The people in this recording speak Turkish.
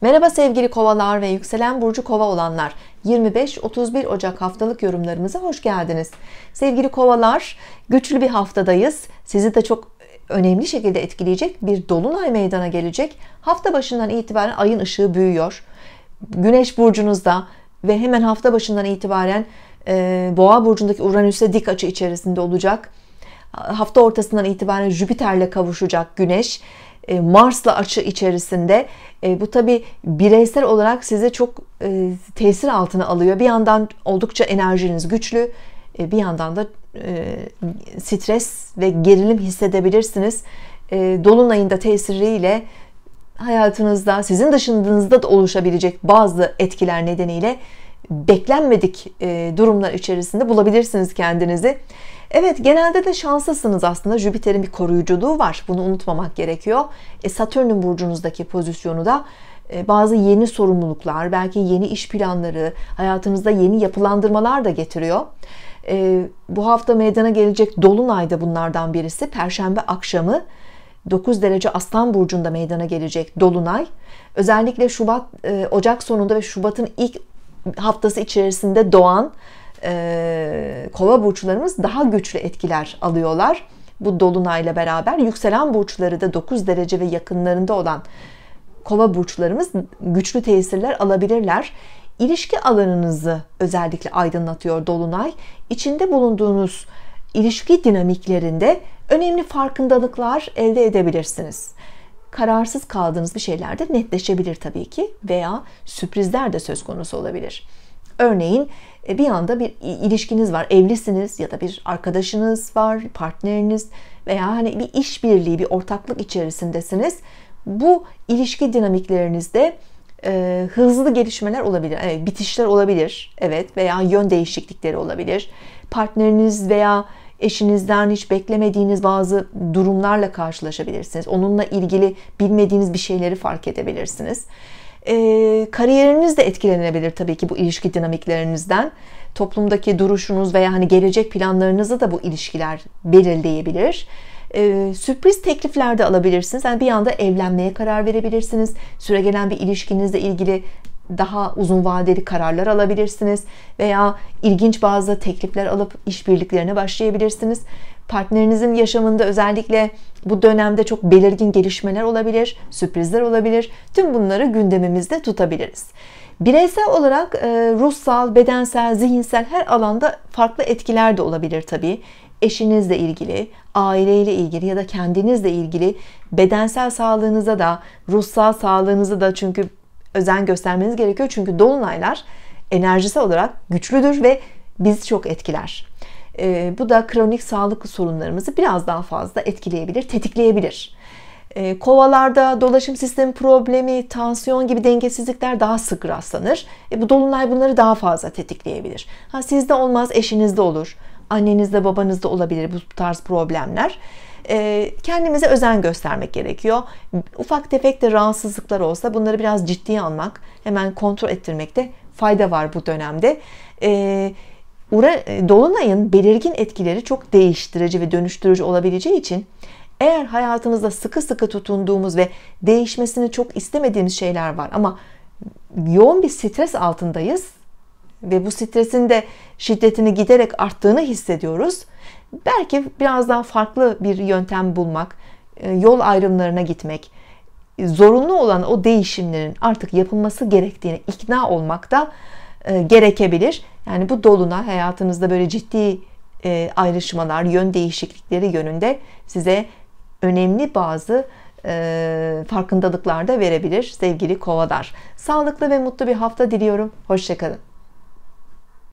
Merhaba sevgili kovalar ve yükselen burcu kova olanlar. 25-31 Ocak haftalık yorumlarımıza hoş geldiniz. Sevgili kovalar, güçlü bir haftadayız. Sizi de çok önemli şekilde etkileyecek bir dolunay meydana gelecek. Hafta başından itibaren ayın ışığı büyüyor. Güneş burcunuzda ve hemen hafta başından itibaren e, Boğa burcundaki Uranüs'e dik açı içerisinde olacak. Hafta ortasından itibaren Jüpiter'le kavuşacak Güneş e, Mars'la açı içerisinde e, bu tabi bireysel olarak sizi çok e, tesir altına alıyor. Bir yandan oldukça enerjiniz güçlü, e, bir yandan da e, stres ve gerilim hissedebilirsiniz. E, Dolunay'ın da tesiriyle hayatınızda, sizin dışınızda da oluşabilecek bazı etkiler nedeniyle beklenmedik e, durumlar içerisinde bulabilirsiniz kendinizi. Evet genelde de şanslısınız aslında Jüpiter'in bir koruyuculuğu var bunu unutmamak gerekiyor. E, Satürn'ün burcunuzdaki pozisyonu da e, bazı yeni sorumluluklar, belki yeni iş planları, hayatınızda yeni yapılandırmalar da getiriyor. E, bu hafta meydana gelecek Dolunay'da bunlardan birisi. Perşembe akşamı 9 derece Aslan Burcu'nda meydana gelecek Dolunay. Özellikle Şubat, Ocak sonunda ve Şubat'ın ilk haftası içerisinde doğan e, kova burçlarımız daha güçlü etkiler alıyorlar. Bu dolunayla beraber yükselen burçları da 9 derece ve yakınlarında olan kova burçlarımız güçlü tesirler alabilirler. İlişki alanınızı özellikle aydınlatıyor dolunay. İçinde bulunduğunuz ilişki dinamiklerinde önemli farkındalıklar elde edebilirsiniz kararsız kaldığınız bir şeyler de netleşebilir tabii ki veya sürprizler de söz konusu olabilir. Örneğin e, bir anda bir ilişkiniz var, evlisiniz ya da bir arkadaşınız var, partneriniz veya hani bir işbirliği, bir ortaklık içerisindesiniz. Bu ilişki dinamiklerinizde e, hızlı gelişmeler olabilir, evet, bitişler olabilir, evet veya yön değişiklikleri olabilir. Partneriniz veya eşinizden hiç beklemediğiniz bazı durumlarla karşılaşabilirsiniz. Onunla ilgili bilmediğiniz bir şeyleri fark edebilirsiniz. Ee, kariyeriniz de etkilenebilir tabii ki bu ilişki dinamiklerinizden. Toplumdaki duruşunuz veya hani gelecek planlarınızı da bu ilişkiler belirleyebilir ee, sürpriz teklifler de alabilirsiniz. Yani bir anda evlenmeye karar verebilirsiniz. Süregelen bir ilişkinizle ilgili daha uzun vadeli kararlar alabilirsiniz veya ilginç bazı teklifler alıp işbirliklerine başlayabilirsiniz. Partnerinizin yaşamında özellikle bu dönemde çok belirgin gelişmeler olabilir, sürprizler olabilir. Tüm bunları gündemimizde tutabiliriz. Bireysel olarak e, ruhsal, bedensel, zihinsel her alanda farklı etkiler de olabilir tabii. Eşinizle ilgili, aileyle ilgili ya da kendinizle ilgili bedensel sağlığınıza da, ruhsal sağlığınıza da çünkü özen göstermeniz gerekiyor. Çünkü dolunaylar enerjisel olarak güçlüdür ve bizi çok etkiler. E, bu da kronik sağlık sorunlarımızı biraz daha fazla etkileyebilir, tetikleyebilir. E, kovalarda dolaşım sistemi problemi, tansiyon gibi dengesizlikler daha sık rastlanır. E, bu dolunay bunları daha fazla tetikleyebilir. Ha, sizde olmaz, eşinizde olur annenizde babanızda olabilir bu tarz problemler ee, kendimize özen göstermek gerekiyor. Ufak tefek de rahatsızlıklar olsa bunları biraz ciddiye almak, hemen kontrol ettirmekte fayda var bu dönemde. Ee, e, dolunay'ın belirgin etkileri çok değiştirici ve dönüştürücü olabileceği için eğer hayatımızda sıkı sıkı tutunduğumuz ve değişmesini çok istemediğimiz şeyler var ama yoğun bir stres altındayız ve bu stresin de şiddetini giderek arttığını hissediyoruz. Belki biraz daha farklı bir yöntem bulmak, e, yol ayrımlarına gitmek, zorunlu olan o değişimlerin artık yapılması gerektiğini ikna olmak da e, gerekebilir. Yani bu doluna hayatınızda böyle ciddi e, ayrışmalar, yön değişiklikleri yönünde size önemli bazı farkındalıklar da verebilir sevgili kovalar. Sağlıklı ve mutlu bir hafta diliyorum. Hoşçakalın.